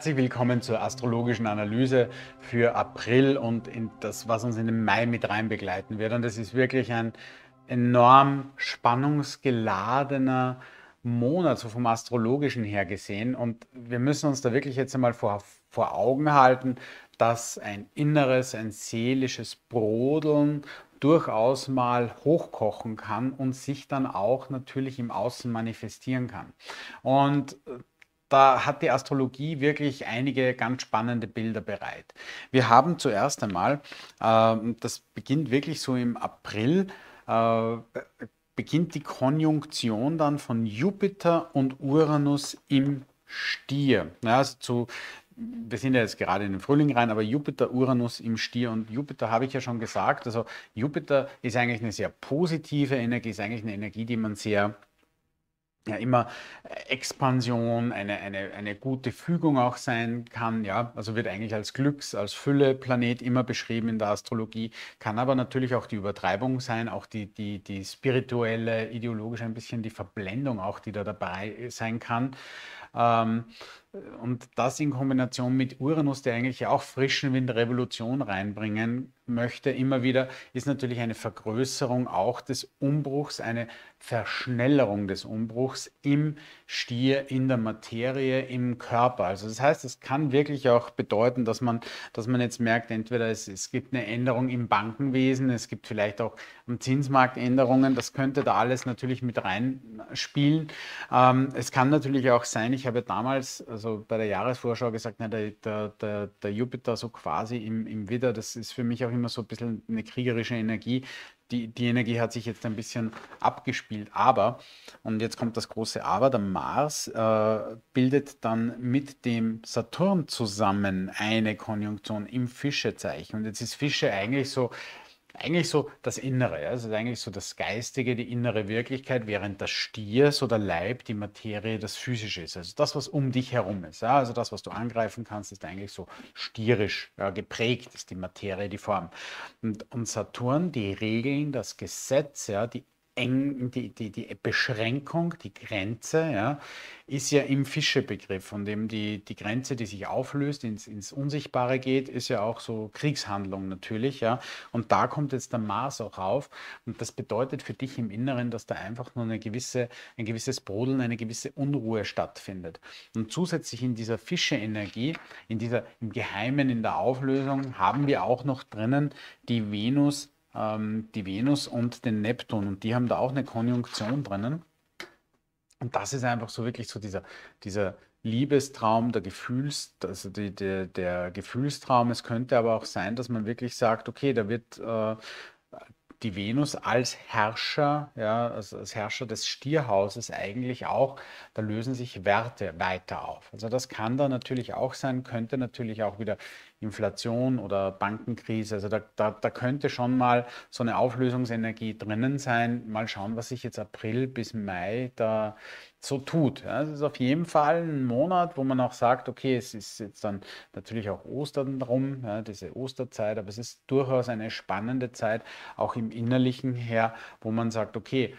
Herzlich willkommen zur astrologischen Analyse für April und in das, was uns in den Mai mit rein begleiten wird. Und es ist wirklich ein enorm spannungsgeladener Monat, so vom astrologischen her gesehen. Und wir müssen uns da wirklich jetzt einmal vor, vor Augen halten, dass ein inneres, ein seelisches Brodeln durchaus mal hochkochen kann und sich dann auch natürlich im Außen manifestieren kann. Und da hat die Astrologie wirklich einige ganz spannende Bilder bereit. Wir haben zuerst einmal, äh, das beginnt wirklich so im April, äh, beginnt die Konjunktion dann von Jupiter und Uranus im Stier. Ja, also zu, wir sind ja jetzt gerade in den Frühling rein, aber Jupiter, Uranus im Stier und Jupiter habe ich ja schon gesagt. Also Jupiter ist eigentlich eine sehr positive Energie, ist eigentlich eine Energie, die man sehr ja immer äh, Expansion, eine, eine, eine gute Fügung auch sein kann, ja, also wird eigentlich als Glücks-, als Fülle-Planet immer beschrieben in der Astrologie, kann aber natürlich auch die Übertreibung sein, auch die, die, die spirituelle, ideologische, ein bisschen die Verblendung auch, die da dabei äh, sein kann. Ähm, und das in Kombination mit Uranus, der eigentlich auch frischen Wind Revolution reinbringen möchte, immer wieder, ist natürlich eine Vergrößerung auch des Umbruchs, eine Verschnellerung des Umbruchs im Stier, in der Materie, im Körper. Also das heißt, es kann wirklich auch bedeuten, dass man, dass man jetzt merkt, entweder es, es gibt eine Änderung im Bankenwesen, es gibt vielleicht auch am Zinsmarkt Änderungen, das könnte da alles natürlich mit reinspielen. Ähm, es kann natürlich auch sein, ich ich habe ja damals, also bei der Jahresvorschau gesagt, na, der, der, der, Jupiter so quasi im, im Widder, das ist für mich auch immer so ein bisschen eine kriegerische Energie. Die, die Energie hat sich jetzt ein bisschen abgespielt, aber, und jetzt kommt das große Aber, der Mars äh, bildet dann mit dem Saturn zusammen eine Konjunktion im Fischezeichen. Und jetzt ist Fische eigentlich so eigentlich so das Innere, also eigentlich so das Geistige, die innere Wirklichkeit, während das Stier, so der Leib, die Materie, das Physische ist. Also das, was um dich herum ist. Ja? Also das, was du angreifen kannst, ist eigentlich so stierisch ja, geprägt, ist die Materie, die Form. Und, und Saturn, die Regeln, das Gesetz, ja, die Eng, die, die, die Beschränkung, die Grenze, ja, ist ja im Fischebegriff, von dem die, die Grenze, die sich auflöst, ins, ins Unsichtbare geht, ist ja auch so Kriegshandlung natürlich, ja. Und da kommt jetzt der Mars auch auf. Und das bedeutet für dich im Inneren, dass da einfach nur eine gewisse, ein gewisses Brodeln, eine gewisse Unruhe stattfindet. Und zusätzlich in dieser Fische-Energie, in dieser, im Geheimen, in der Auflösung, haben wir auch noch drinnen die Venus ähm, die Venus und den Neptun und die haben da auch eine Konjunktion drinnen. Und das ist einfach so wirklich so dieser, dieser Liebestraum, der Gefühls, also die, der, der Gefühlstraum. Es könnte aber auch sein, dass man wirklich sagt, okay, da wird äh, die Venus als Herrscher, ja, also als Herrscher des Stierhauses eigentlich auch, da lösen sich Werte weiter auf. Also das kann da natürlich auch sein, könnte natürlich auch wieder Inflation oder Bankenkrise, also da, da, da könnte schon mal so eine Auflösungsenergie drinnen sein. Mal schauen, was sich jetzt April bis Mai da so tut. Ja, es ist auf jeden Fall ein Monat, wo man auch sagt, okay, es ist jetzt dann natürlich auch Ostern drum, ja, diese Osterzeit, aber es ist durchaus eine spannende Zeit, auch im Innerlichen her, wo man sagt, okay,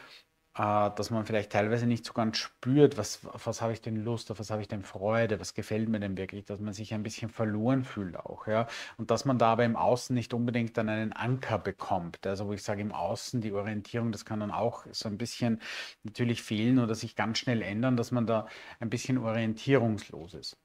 äh, dass man vielleicht teilweise nicht so ganz spürt, was, auf was habe ich denn Lust, auf was habe ich denn Freude, was gefällt mir denn wirklich, dass man sich ein bisschen verloren fühlt auch, ja. Und dass man da aber im Außen nicht unbedingt dann einen Anker bekommt. Also wo ich sage, im Außen die Orientierung, das kann dann auch so ein bisschen natürlich fehlen oder sich ganz schnell ändern, dass man da ein bisschen orientierungslos ist.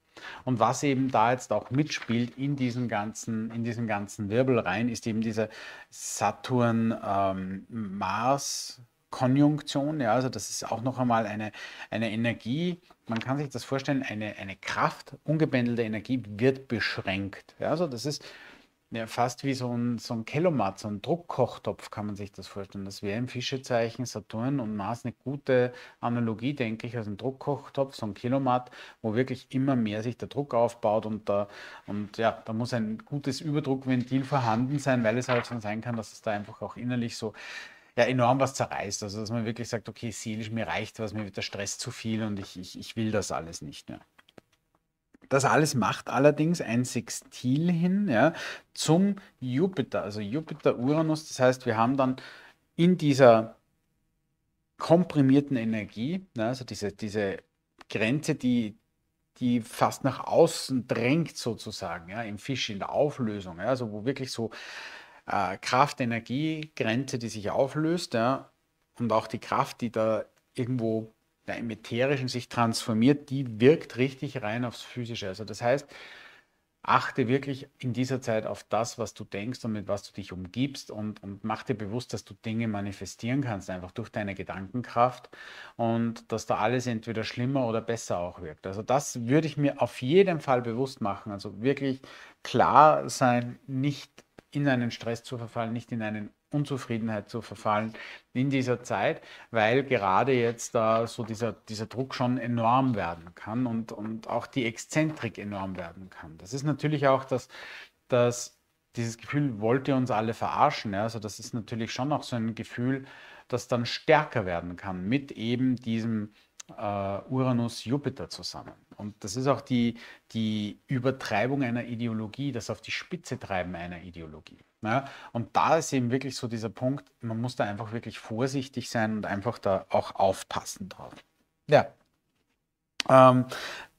Und was eben da jetzt auch mitspielt in diesem ganzen, in diesem ganzen Wirbel rein, ist eben diese Saturn-Mars- ähm, Konjunktion, ja, also das ist auch noch einmal eine, eine Energie, man kann sich das vorstellen, eine, eine Kraft, ungebändelte Energie wird beschränkt. Ja, also das ist ja, fast wie so ein, so ein Kelomat, so ein Druckkochtopf kann man sich das vorstellen. Das wäre im Fischezeichen Saturn und Mars eine gute Analogie, denke ich, also ein Druckkochtopf, so ein Kellomat, wo wirklich immer mehr sich der Druck aufbaut und da, und ja, da muss ein gutes Überdruckventil vorhanden sein, weil es halt schon sein kann, dass es da einfach auch innerlich so ja enorm was zerreißt. Also dass man wirklich sagt, okay, seelisch, mir reicht was, mir wird der Stress zu viel und ich, ich, ich will das alles nicht mehr. Das alles macht allerdings ein Sextil hin ja, zum Jupiter, also Jupiter-Uranus. Das heißt, wir haben dann in dieser komprimierten Energie, ne, also diese, diese Grenze, die, die fast nach außen drängt sozusagen, ja, im Fisch, in der Auflösung, ja, also wo wirklich so äh, Kraft-Energie-Grenze, die sich auflöst ja, und auch die Kraft, die da irgendwo im Ätherischen sich transformiert, die wirkt richtig rein aufs Physische. Also das heißt, achte wirklich in dieser Zeit auf das, was du denkst und mit was du dich umgibst und, und mach dir bewusst, dass du Dinge manifestieren kannst, einfach durch deine Gedankenkraft und dass da alles entweder schlimmer oder besser auch wirkt. Also das würde ich mir auf jeden Fall bewusst machen. Also wirklich klar sein, nicht in einen Stress zu verfallen, nicht in eine Unzufriedenheit zu verfallen in dieser Zeit, weil gerade jetzt da so dieser, dieser Druck schon enorm werden kann und, und auch die Exzentrik enorm werden kann. Das ist natürlich auch das, das dieses Gefühl, wollt ihr uns alle verarschen? Ja? Also das ist natürlich schon auch so ein Gefühl, das dann stärker werden kann mit eben diesem äh, Uranus-Jupiter zusammen. Und das ist auch die, die Übertreibung einer Ideologie, das auf die Spitze treiben einer Ideologie. Ja, ne? und da ist eben wirklich so dieser Punkt, man muss da einfach wirklich vorsichtig sein und einfach da auch aufpassen drauf. Ja. Ähm,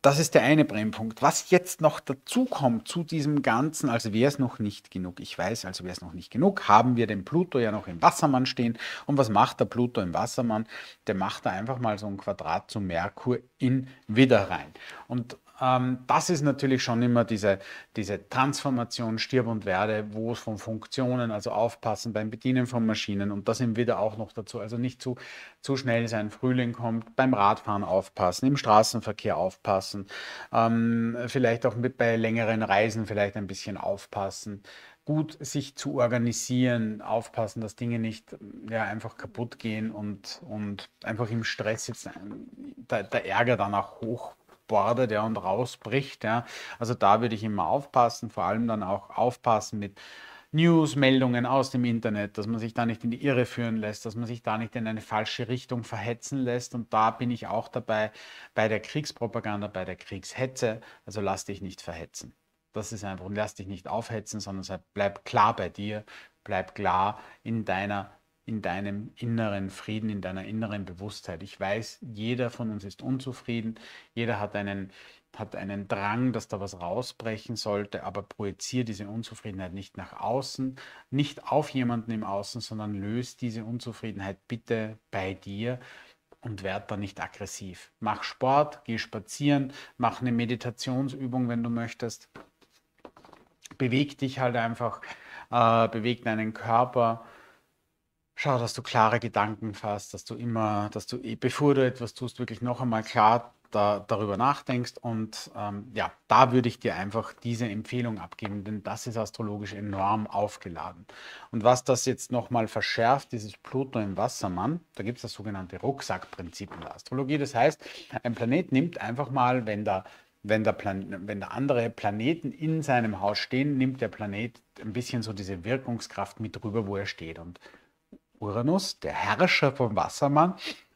das ist der eine Brennpunkt. Was jetzt noch dazu kommt zu diesem Ganzen, also wäre es noch nicht genug, ich weiß, also wäre es noch nicht genug, haben wir den Pluto ja noch im Wassermann stehen. Und was macht der Pluto im Wassermann? Der macht da einfach mal so ein Quadrat zu Merkur in Widder rein. Und ähm, das ist natürlich schon immer diese, diese Transformation, Stirb und Werde, wo es von Funktionen, also aufpassen beim Bedienen von Maschinen und das eben wieder auch noch dazu, also nicht zu, zu schnell sein, Frühling kommt, beim Radfahren aufpassen, im Straßenverkehr aufpassen, ähm, vielleicht auch mit, bei längeren Reisen vielleicht ein bisschen aufpassen gut sich zu organisieren, aufpassen, dass Dinge nicht ja, einfach kaputt gehen und, und einfach im Stress jetzt der, der Ärger danach hoch bordet ja, und rausbricht. Ja. Also da würde ich immer aufpassen, vor allem dann auch aufpassen mit News, Meldungen aus dem Internet, dass man sich da nicht in die Irre führen lässt, dass man sich da nicht in eine falsche Richtung verhetzen lässt. Und da bin ich auch dabei bei der Kriegspropaganda, bei der Kriegshetze. Also lass dich nicht verhetzen. Das ist einfach, und lass dich nicht aufhetzen, sondern bleib klar bei dir, bleib klar in deiner in deinem inneren Frieden, in deiner inneren Bewusstheit. Ich weiß, jeder von uns ist unzufrieden, jeder hat einen, hat einen Drang, dass da was rausbrechen sollte, aber projiziere diese Unzufriedenheit nicht nach außen, nicht auf jemanden im Außen, sondern löst diese Unzufriedenheit bitte bei dir und werd da nicht aggressiv. Mach Sport, geh spazieren, mach eine Meditationsübung, wenn du möchtest. Beweg dich halt einfach, äh, beweg deinen Körper schau, dass du klare Gedanken fasst, dass du immer, dass du, eh, bevor du etwas tust, wirklich noch einmal klar da, darüber nachdenkst. Und ähm, ja, da würde ich dir einfach diese Empfehlung abgeben, denn das ist astrologisch enorm aufgeladen. Und was das jetzt nochmal verschärft, dieses Pluto im Wassermann, da gibt es das sogenannte Rucksackprinzip in der Astrologie. Das heißt, ein Planet nimmt einfach mal, wenn da wenn der, wenn der andere Planeten in seinem Haus stehen, nimmt der Planet ein bisschen so diese Wirkungskraft mit rüber, wo er steht. Und Uranus, der Herrscher vom Wassermann,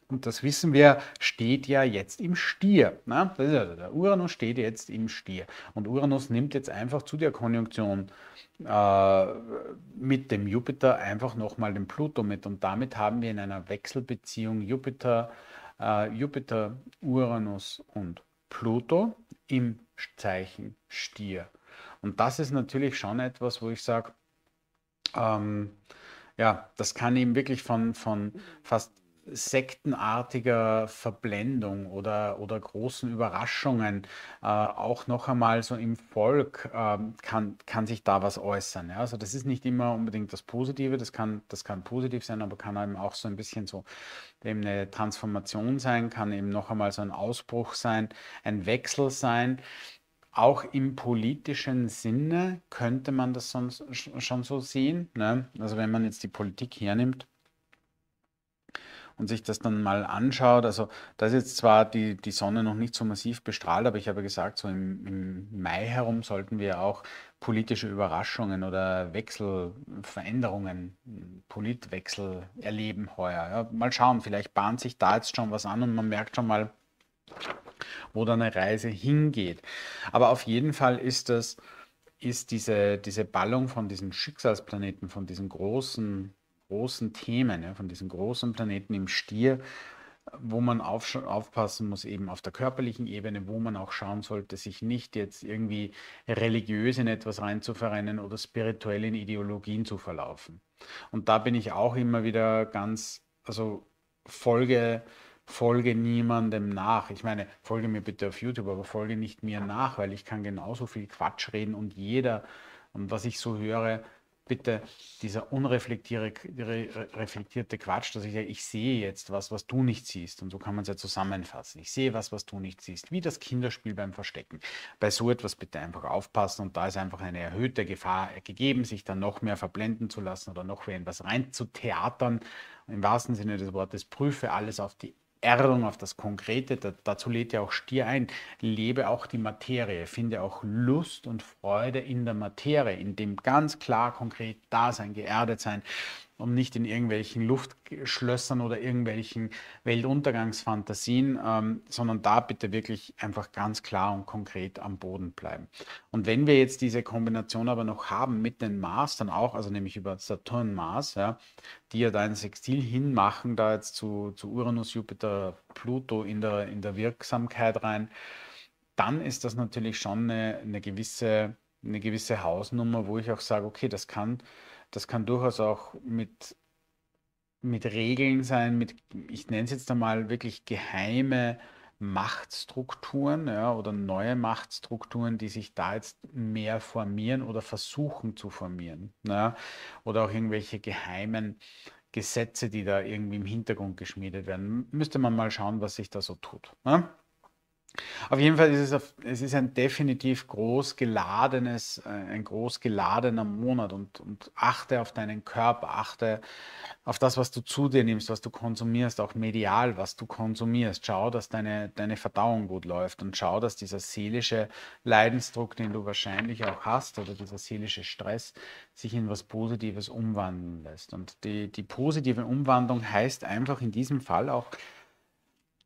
und das wissen wir, steht ja jetzt im Stier. Ne? Also der Uranus steht jetzt im Stier. Und Uranus nimmt jetzt einfach zu der Konjunktion äh, mit dem Jupiter einfach nochmal den Pluto mit. Und damit haben wir in einer Wechselbeziehung Jupiter, äh, Jupiter, Uranus und Pluto im Zeichen Stier. Und das ist natürlich schon etwas, wo ich sage, ähm, ja, das kann eben wirklich von, von fast sektenartiger Verblendung oder, oder großen Überraschungen, äh, auch noch einmal so im Volk äh, kann, kann sich da was äußern. Ja? Also das ist nicht immer unbedingt das Positive, das kann, das kann positiv sein, aber kann eben auch so ein bisschen so eben eine Transformation sein, kann eben noch einmal so ein Ausbruch sein, ein Wechsel sein auch im politischen Sinne könnte man das sonst schon so sehen. Ne? Also wenn man jetzt die Politik hernimmt und sich das dann mal anschaut, also da ist jetzt zwar die, die Sonne noch nicht so massiv bestrahlt, aber ich habe gesagt, so im, im Mai herum sollten wir auch politische Überraschungen oder Wechselveränderungen, Politwechsel erleben heuer. Ja? Mal schauen, vielleicht bahnt sich da jetzt schon was an und man merkt schon mal, wo dann eine Reise hingeht. Aber auf jeden Fall ist das, ist diese, diese Ballung von diesen Schicksalsplaneten, von diesen großen, großen Themen, von diesen großen Planeten im Stier, wo man auf, aufpassen muss, eben auf der körperlichen Ebene, wo man auch schauen sollte, sich nicht jetzt irgendwie religiös in etwas reinzuverrennen oder spirituell in Ideologien zu verlaufen. Und da bin ich auch immer wieder ganz, also folge folge niemandem nach. Ich meine, folge mir bitte auf YouTube, aber folge nicht mir nach, weil ich kann genauso viel Quatsch reden und jeder, und was ich so höre, bitte dieser unreflektierte Quatsch, dass ich sage, ich sehe jetzt was, was du nicht siehst. Und so kann man es ja zusammenfassen. Ich sehe was, was du nicht siehst. Wie das Kinderspiel beim Verstecken. Bei so etwas bitte einfach aufpassen. Und da ist einfach eine erhöhte Gefahr gegeben, sich dann noch mehr verblenden zu lassen oder noch mehr in was reinzutheatern. Im wahrsten Sinne des Wortes, prüfe alles auf die Erdung auf das Konkrete, da, dazu lädt ja auch Stier ein, lebe auch die Materie, finde auch Lust und Freude in der Materie, in dem ganz klar, konkret Dasein, geerdet sein, und nicht in irgendwelchen Luftschlössern oder irgendwelchen Weltuntergangsfantasien, ähm, sondern da bitte wirklich einfach ganz klar und konkret am Boden bleiben. Und wenn wir jetzt diese Kombination aber noch haben mit den Mars dann auch, also nämlich über Saturn, Mars, ja, die ja da ein Sextil hinmachen, da jetzt zu, zu Uranus, Jupiter, Pluto in der, in der Wirksamkeit rein, dann ist das natürlich schon eine, eine, gewisse, eine gewisse Hausnummer, wo ich auch sage, okay, das kann das kann durchaus auch mit, mit Regeln sein, mit, ich nenne es jetzt einmal wirklich geheime Machtstrukturen ja, oder neue Machtstrukturen, die sich da jetzt mehr formieren oder versuchen zu formieren. Ja, oder auch irgendwelche geheimen Gesetze, die da irgendwie im Hintergrund geschmiedet werden. Müsste man mal schauen, was sich da so tut. Ja? Ne? Auf jeden Fall ist es, auf, es ist ein definitiv groß geladenes, äh, ein groß geladener Monat und, und achte auf deinen Körper, achte auf das, was du zu dir nimmst, was du konsumierst, auch medial, was du konsumierst. Schau, dass deine, deine Verdauung gut läuft und schau, dass dieser seelische Leidensdruck, den du wahrscheinlich auch hast, oder dieser seelische Stress, sich in was Positives umwandeln lässt. Und die, die positive Umwandlung heißt einfach in diesem Fall auch,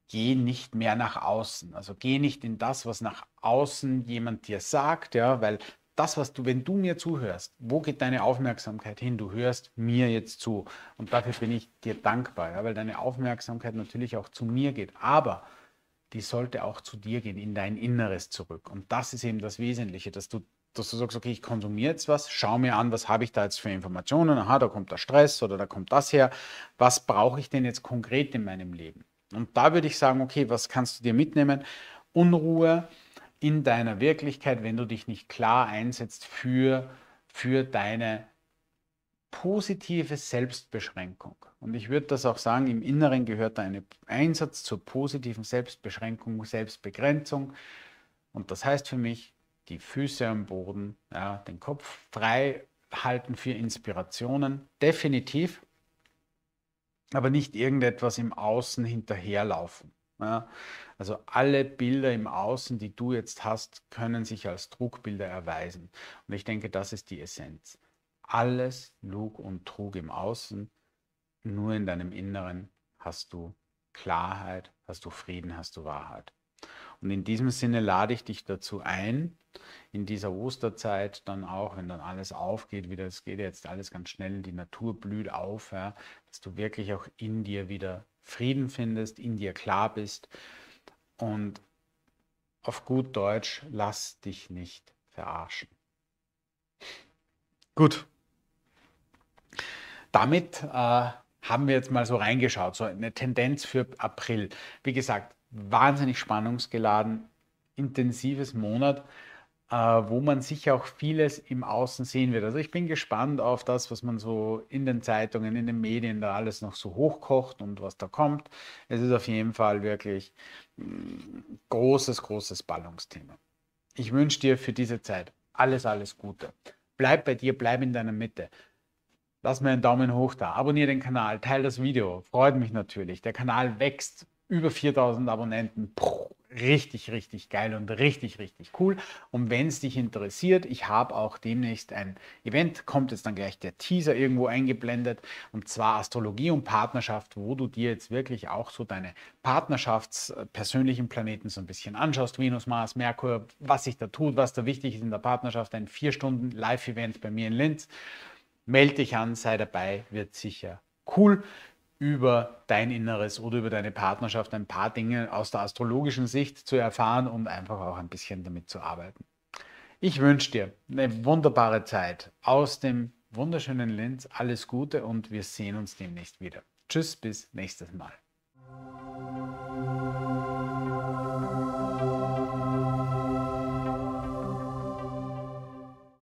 geh nicht mehr nach außen. Also geh nicht in das, was nach außen jemand dir sagt, ja, weil das, was du, wenn du mir zuhörst, wo geht deine Aufmerksamkeit hin? Du hörst mir jetzt zu. Und dafür bin ich dir dankbar, ja, weil deine Aufmerksamkeit natürlich auch zu mir geht. Aber die sollte auch zu dir gehen, in dein Inneres zurück. Und das ist eben das Wesentliche, dass du, dass du sagst, okay, ich konsumiere jetzt was, schau mir an, was habe ich da jetzt für Informationen, aha, da kommt der Stress oder da kommt das her, was brauche ich denn jetzt konkret in meinem Leben? Und da würde ich sagen, okay, was kannst du dir mitnehmen? Unruhe in deiner Wirklichkeit, wenn du dich nicht klar einsetzt für, für deine positive Selbstbeschränkung. Und ich würde das auch sagen, im Inneren gehört da ein Einsatz zur positiven Selbstbeschränkung, Selbstbegrenzung. Und das heißt für mich, die Füße am Boden, ja, den Kopf frei halten für Inspirationen, definitiv aber nicht irgendetwas im Außen hinterherlaufen. Ja? Also alle Bilder im Außen, die du jetzt hast, können sich als Trugbilder erweisen. Und ich denke, das ist die Essenz. Alles Lug und Trug im Außen, nur in deinem Inneren hast du Klarheit, hast du Frieden, hast du Wahrheit. Und in diesem Sinne lade ich dich dazu ein, in dieser Osterzeit dann auch, wenn dann alles aufgeht, wieder, es geht jetzt alles ganz schnell, die Natur blüht auf, ja, dass du wirklich auch in dir wieder Frieden findest, in dir klar bist und auf gut Deutsch, lass dich nicht verarschen. Gut. Damit äh, haben wir jetzt mal so reingeschaut, so eine Tendenz für April. Wie gesagt, wahnsinnig spannungsgeladen, intensives Monat, äh, wo man sicher auch vieles im Außen sehen wird. Also ich bin gespannt auf das, was man so in den Zeitungen, in den Medien da alles noch so hochkocht und was da kommt. Es ist auf jeden Fall wirklich ein mm, großes, großes Ballungsthema. Ich wünsche dir für diese Zeit alles, alles Gute. Bleib bei dir, bleib in deiner Mitte. Lass mir einen Daumen hoch da, abonniere den Kanal, teile das Video, freut mich natürlich. Der Kanal wächst über 4000 Abonnenten. Puh, richtig, richtig geil und richtig, richtig cool. Und wenn es dich interessiert, ich habe auch demnächst ein Event, kommt jetzt dann gleich der Teaser irgendwo eingeblendet, und zwar Astrologie und Partnerschaft, wo du dir jetzt wirklich auch so deine partnerschaftspersönlichen äh, Planeten so ein bisschen anschaust, Venus, Mars, Merkur, was sich da tut, was da wichtig ist in der Partnerschaft, ein 4 Stunden Live-Event bei mir in Linz. Meld dich an, sei dabei, wird sicher cool über dein Inneres oder über deine Partnerschaft ein paar Dinge aus der astrologischen Sicht zu erfahren und einfach auch ein bisschen damit zu arbeiten. Ich wünsche dir eine wunderbare Zeit aus dem wunderschönen Linz. Alles Gute und wir sehen uns demnächst wieder. Tschüss, bis nächstes Mal.